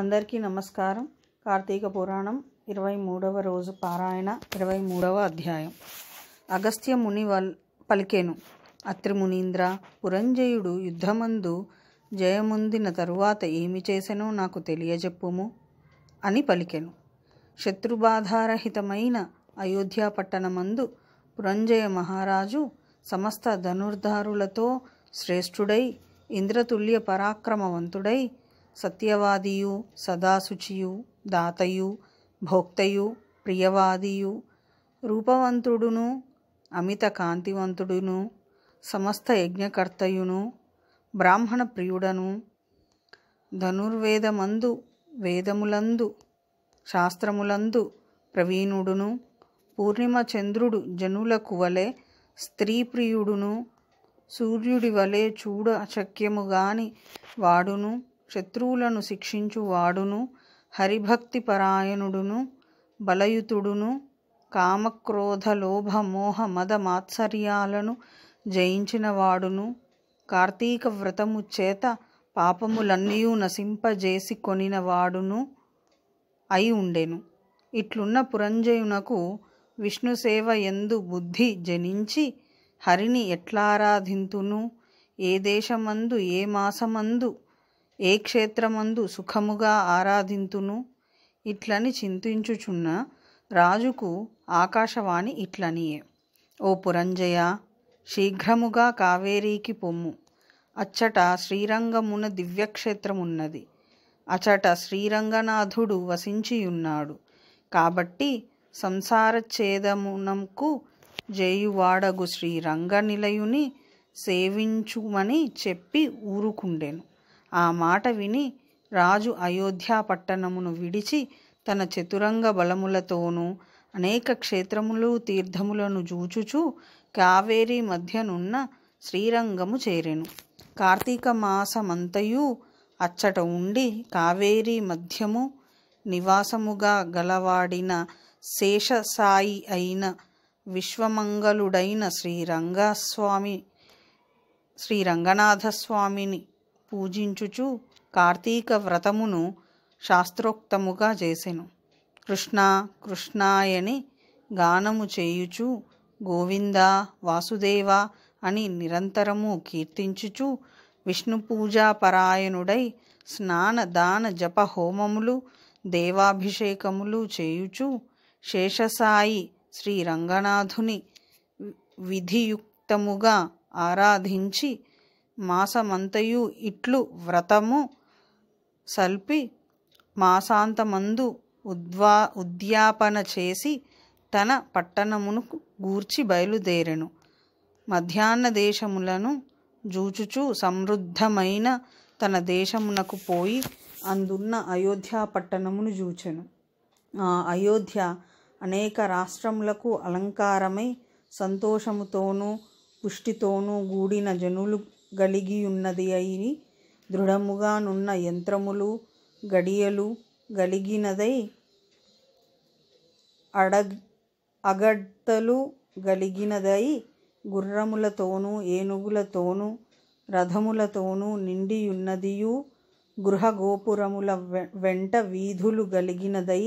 అందరికీ నమస్కారం కార్తీక పురాణం ఇరవై మూడవ రోజు పారాయణ ఇరవై మూడవ అధ్యాయం అగస్త్య ముని వల్ పలికెను అత్రిమునీంద్ర పురంజయుడు యుద్ధమందు జయముందిన తరువాత ఏమి చేసెనో నాకు తెలియజెప్పుము అని పలికెను శత్రుబాధారహితమైన అయోధ్య పట్టణమందు పురంజయ మహారాజు సమస్త ధనుర్ధారులతో శ్రేష్ఠుడై ఇంద్రతుల్య పరాక్రమవంతుడై సత్యవాదియు సదాశుచియు దాతయు భోక్తయు ప్రియవాదియు రూపవంతుడును అమిత కాంతివంతుడును సమస్త యజ్ఞకర్తయును బ్రాహ్మణ ప్రియుడను ధనుర్వేదమందు వేదములందు శాస్త్రములందు ప్రవీణుడును పూర్ణిమ చంద్రుడు జనులకు వలె స్త్రీ ప్రియుడును సూర్యుడి వలె చూడ అశక్యముగాని వాడును శత్రువులను శిక్షించువాడును హరిభక్తి పరాయణుడును బలయుతుడును కామక్రోధ లోభ మోహ మద మాత్సర్యాలను జయించినవాడును కార్తీక వ్రతము చేత పాపములన్నీయూ నశింపజేసి కొనినవాడును అయి ఉండెను ఇట్లున్న పురంజయునకు విష్ణుసేవ ఎందు బుద్ధి జనించి హరిని ఎట్లారాధింతును ఏ దేశమందు ఏ మాసమందు ఏ క్షేత్రమందు సుఖముగా ఆరాధింతును ఇట్లని చింతించుచున్న రాజుకు ఆకాశవాణి ఇట్లనియే ఓ పురంజయ శీఘ్రముగా కావేరీకి పొమ్ము అచ్చట శ్రీరంగమున దివ్యక్షేత్రమున్నది అచట శ్రీరంగనాథుడు వసించియున్నాడు కాబట్టి సంసార ఛేదమునకు జేయువాడగు శ్రీరంగనిలయుని నిలయుని సేవించుమని చెప్పి ఊరుకుండెను ఆ మాట విని రాజు పట్టణమును విడిచి తన చతురంగ బలములతోనూ అనేక క్షేత్రములు తీర్థములను జూచుచూ కావేరీ మధ్యనున్న శ్రీరంగము చేరెను కార్తీక మాసమంతయు అచ్చట ఉండి కావేరీ మధ్యము నివాసముగా గలవాడిన శేషసాయి అయిన విశ్వమంగళుడైన శ్రీరంగస్వామి శ్రీరంగనాథస్వామిని పూజించుచు కార్తీక వ్రతమును శాస్త్రోక్తముగా చేసెను కృష్ణ కృష్ణాయని గానము చేయుచు గోవింద వాసుదేవ అని నిరంతరము కీర్తించుచు విష్ణు పూజాపరాయణుడై స్నాన దాన జప హోమములు దేవాభిషేకములు చేయుచు శేషసాయి శ్రీరంగనాథుని విధియుక్తముగా ఆరాధించి మాసమంతయు ఇట్లు వ్రతము సల్పి మాసాంతమందు ఉద్వా ఉద్యాపన చేసి తన పట్టణమును గూర్చి బయలుదేరెను మధ్యాహ్న దేశములను జూచుచు సమృద్ధమైన తన దేశమునకు పోయి అందున్న అయోధ్య పట్టణమును జూచెను ఆ అయోధ్య అనేక రాష్ట్రములకు అలంకారమై సంతోషముతోనూ పుష్టితోనూ గూడిన జనులు గలిగియున్నది అయి దృఢముగానున్న యంత్రములు గడియలు గలిగినదై అడగ్ అగడ్తలు గలిగినదై గుర్రములతోనూ ఏనుగులతోనూ రథములతోనూ నిండియున్నదియు గృహగోపురముల వెంట వీధులు గలిగినదై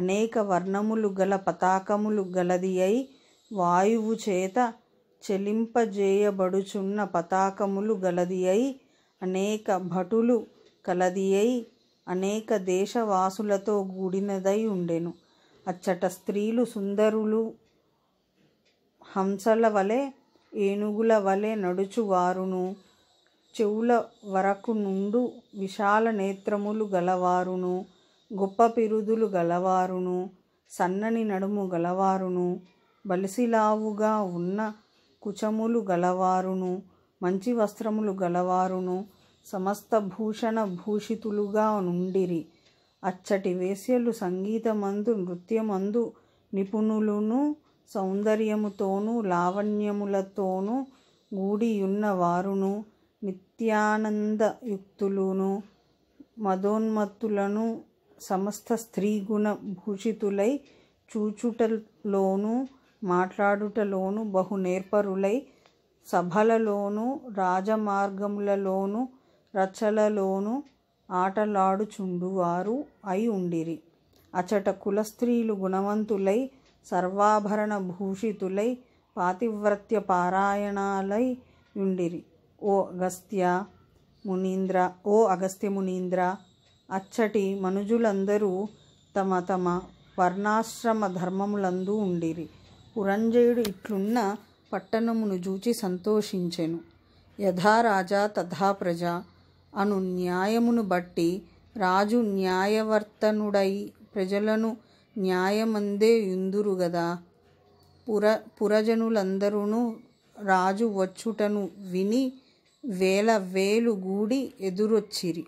అనేక వర్ణములు గల పతాకములు గలది అయి వాయువు చేత చెలింపజేయబడుచున్న పతాకములు గలది అయి అనేక భటులు కలది అయి అనేక దేశవాసులతో కూడినదై ఉండెను అచ్చట స్త్రీలు సుందరులు హంసల వలె ఏనుగుల వలె నడుచువారును చెవుల వరకు నుండు విశాల నేత్రములు గలవారును గొప్ప పిరుదులు గలవారును సన్నని నడుము గలవారును బలిసిలావుగా ఉన్న కుచములు గలవారును మంచి వస్త్రములు గలవారును సమస్త భూషణ భూషితులుగా నుండిరి అచ్చటి వేశ్యలు సంగీతమందు నృత్యమందు నిపుణులును సౌందర్యముతోనూ లావణ్యములతోనూ గూడియున్న వారును నిత్యానందయుక్తులను మదోన్మత్తులను సమస్త స్త్రీగుణ భూషితులై చూచుటలోనూ మాట్లాడుటలోను నేర్పరులై సభలలోను రాజమార్గములలోను రచ్చలలోను ఆటలాడుచుండువారు అయి ఉండిరి అచట స్త్రీలు గుణవంతులై సర్వాభరణ భూషితులై పాతివ్రత్య పారాయణాలై ఉండిరి ఓ అగస్త్య మునీంద్ర ఓ అగస్త్య మునీంద్ర అచ్చటి మనుజులందరూ తమ తమ వర్ణాశ్రమ ధర్మములందు ఉండిరి పురంజయుడు ఇట్లున్న పట్టణమును చూచి సంతోషించెను యథా రాజా తథా ప్రజ అను న్యాయమును బట్టి రాజు న్యాయవర్తనుడై ప్రజలను న్యాయమందే యుందురు గదా పుర పురజనులందరూ రాజు వచ్చుటను విని వేల వేలు గూడి ఎదురొచ్చిరి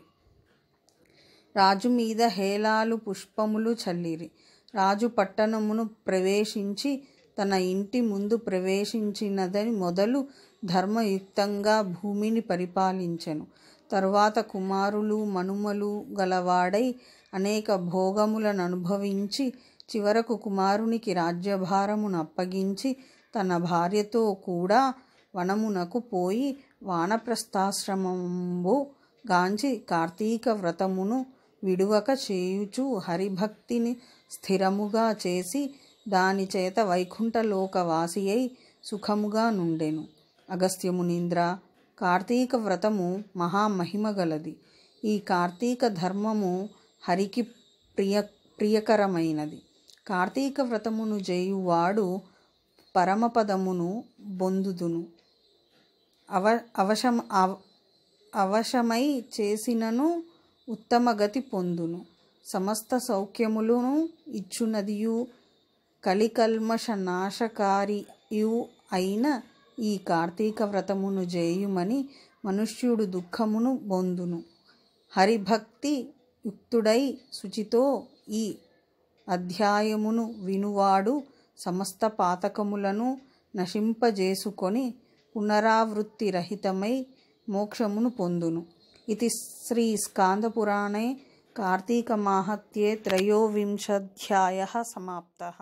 రాజు మీద హేళాలు పుష్పములు చల్లిరి రాజు పట్టణమును ప్రవేశించి తన ఇంటి ముందు ప్రవేశించినదని మొదలు ధర్మయుక్తంగా భూమిని పరిపాలించెను తరువాత కుమారులు మనుమలు గలవాడై అనేక భోగములను అనుభవించి చివరకు కుమారునికి రాజ్యభారమును అప్పగించి తన భార్యతో కూడా వనమునకు పోయి వానప్రస్థాశ్రమంబు గాంచి కార్తీక వ్రతమును విడువక చేయుచు హరిభక్తిని స్థిరముగా చేసి దానిచేత వైకుంఠలోకవాసియై అయి సుఖముగా నుండెను అగస్త్యమునీంద్ర కార్తీక వ్రతము మహామహిమ గలది ఈ కార్తీక ధర్మము హరికి ప్రియ ప్రియకరమైనది కార్తీక వ్రతమును జయువాడు పరమపదమును బొందుదును అవ అవశం అవశమై చేసినను ఉత్తమగతి పొందును సమస్త సౌఖ్యములను ఇచ్చునదియు కలికల్మష యు అయిన ఈ కార్తీక వ్రతమును జేయుమని మనుష్యుడు దుఃఖమును పొందును హరిభక్తి యుక్తుడై శుచితో ఈ అధ్యాయమును వినువాడు సమస్త పాతకములను నశింపజేసుకొని పునరావృత్తి రహితమై మోక్షమును పొందును ఇది శ్రీ స్కాందపురాణే కార్తీకమాహత్యే త్రయోవింశధ్యాయ సమాప్త